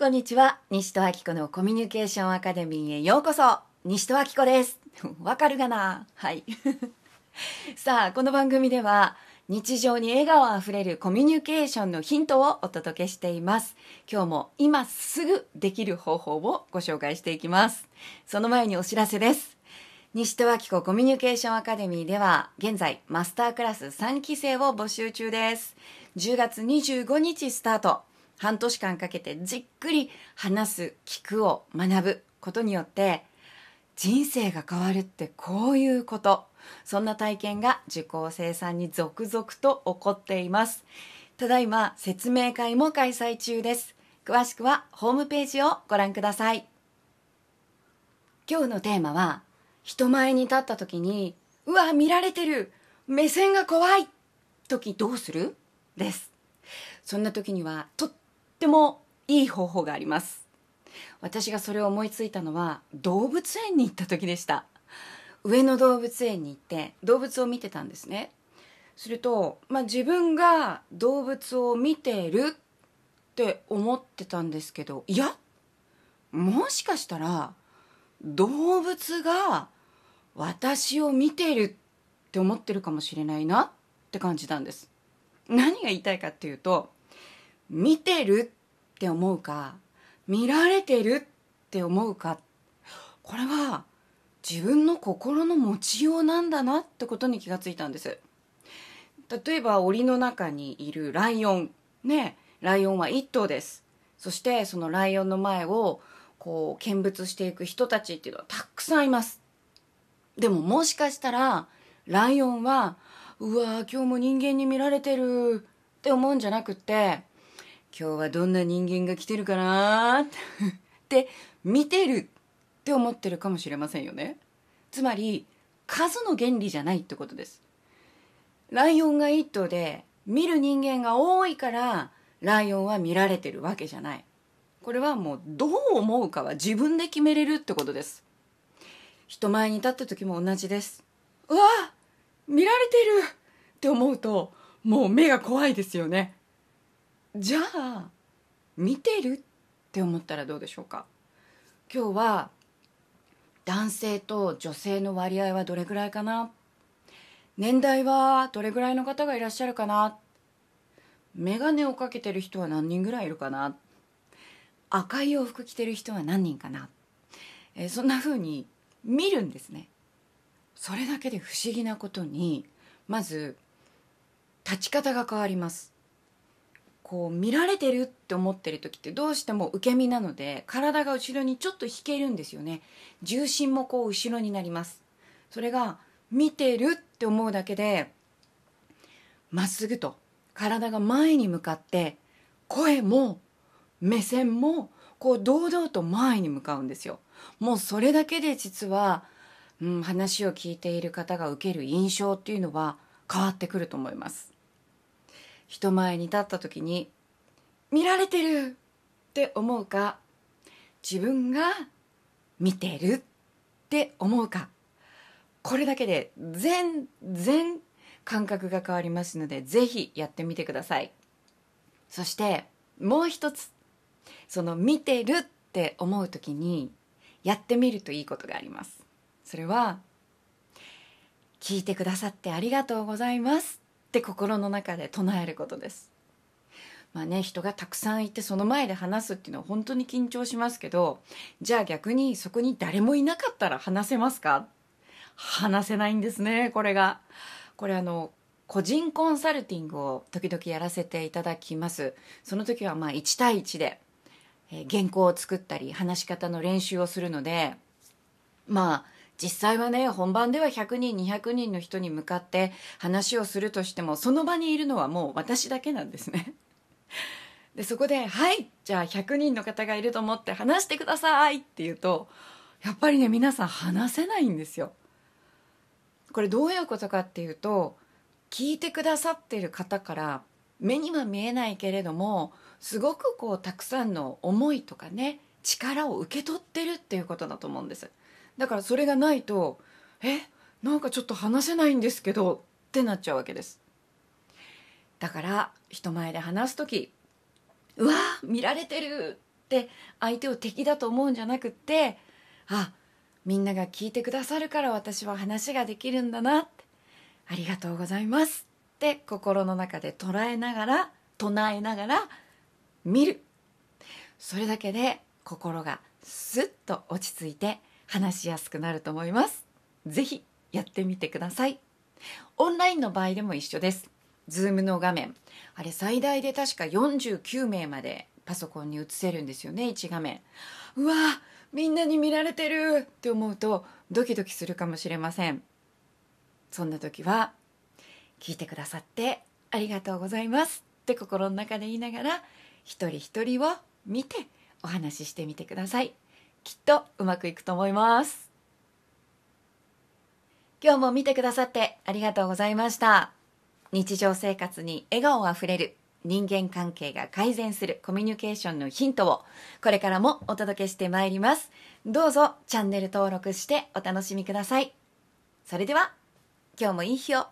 こんにちは西戸明子のコミュニケーションアカデミーへようこそ西戸明子です わかるかなはい さあこの番組では日常に笑顔あふれるコミュニケーションのヒントをお届けしています今日も今すぐできる方法をご紹介していきますその前にお知らせです西戸明子コミュニケーションアカデミーでは現在マスタークラス3期生を募集中です10月25日スタート半年間かけてじっくり話す聞くを学ぶことによって人生が変わるってこういうことそんな体験が受講生さんに続々と起こっていますただいま説明会も開催中です詳しくはホームページをご覧ください今日のテーマは人前に立った時にうわ見られてる目線が怖い時どうするですそんな時にはとっってもいい方法があります私がそれを思いついたのは動物園に行った時でした上野動物園に行って動物を見てたんですねすると、まあ、自分が動物を見てるって思ってたんですけどいやもしかしたら動物が私を見ているって思ってるかもしれないなって感じたんです何が言いたいかっていうと見てるって思うか見られてるって思うかこれは自分の心の持ちようなんだなってことに気がついたんです例えば檻の中にいるライオンねライオンは一頭ですそしてそのライオンの前をこう見物していく人たちっていうのはたくさんいますでももしかしたらライオンはうわ今日も人間に見られてるって思うんじゃなくて今日はどんな人間が来てるかなって で見てるって思ってるかもしれませんよねつまり数の原理じゃないってことですライオンが一頭で見る人間が多いからライオンは見られてるわけじゃないこれはもうどう思うかは自分で決めれるってことです人前に立った時も同じですうわ見られてるって思うともう目が怖いですよねじゃあ見てるって思ったらどうでしょうか今日は男性と女性の割合はどれぐらいかな年代はどれぐらいの方がいらっしゃるかな眼鏡をかけてる人は何人ぐらいいるかな赤い洋服着てる人は何人かな、えー、そんな風に見るんですねそれだけで不思議なことにまず立ち方が変わりますこう見られてるって思ってる時ってどうしても受け身なので体が後ろにちょっと引けるんですよね重心もこう後ろになりますそれが見てるって思うだけでまっすぐと体が前に向かって声も目線もこう堂々と前に向かうんですよもうそれだけで実は、うん、話を聞いている方が受ける印象っていうのは変わってくると思います人前に立った時に見られてるって思うか自分が見てるって思うかこれだけで全然感覚が変わりますので是非やってみてくださいそしてもう一つその見てるって思う時にやってみるといいことがありますそれは聞いてくださってありがとうございますって心の中で唱えることですまあね人がたくさんいてその前で話すっていうのは本当に緊張しますけどじゃあ逆にそこに誰もいなかったら話せますか話せないんですねこれがこれあの個人コンサルティングを時々やらせていただきますその時はまあ1対1で原稿を作ったり話し方の練習をするのでまあ実際はね本番では100人200人の人に向かって話をするとしてもその場にいるのはもう私だけなんですね。でそこで「はいじゃあ100人の方がいると思って話してください」って言うとやっぱりね皆さん話せないんですよ。これどういうことかっていうと聞いてくださってる方から目には見えないけれどもすごくこうたくさんの思いとかね力を受け取ってるっていうことだと思うんです。だからそれがないとえなんかちょっと話せないんですけどってなっちゃうわけですだから人前で話す時うわ見られてるって相手を敵だと思うんじゃなくってあみんなが聞いてくださるから私は話ができるんだなってありがとうございますって心の中で捉えながら唱えながら見るそれだけで心がスッと落ち着いて話しやすくなると思います。ぜひやってみてください。オンラインの場合でも一緒です。Zoom の画面。あれ最大で確か49名までパソコンに映せるんですよね、1画面。うわみんなに見られてるって思うとドキドキするかもしれません。そんな時は、聞いてくださってありがとうございますって心の中で言いながら、一人一人を見てお話ししてみてください。きっとうまくいくと思います今日も見てくださってありがとうございました日常生活に笑顔あふれる人間関係が改善するコミュニケーションのヒントをこれからもお届けしてまいりますどうぞチャンネル登録してお楽しみくださいそれでは今日もいい日を